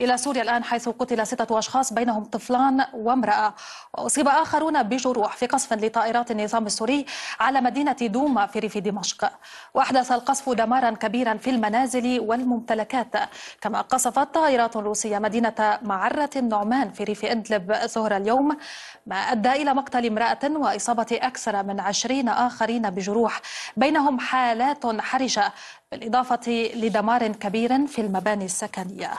إلى سوريا الآن حيث قتل ستة أشخاص بينهم طفلان وامرأة وأصيب آخرون بجروح في قصف لطائرات النظام السوري على مدينة دوما في ريف دمشق وأحدث القصف دمارا كبيرا في المنازل والممتلكات كما قصفت طائرات روسية مدينة معرة النعمان في ريف إدلب ظهر اليوم ما أدى إلى مقتل امرأة وإصابة أكثر من عشرين آخرين بجروح بينهم حالات حرجة بالإضافة لدمار كبير في المباني السكنية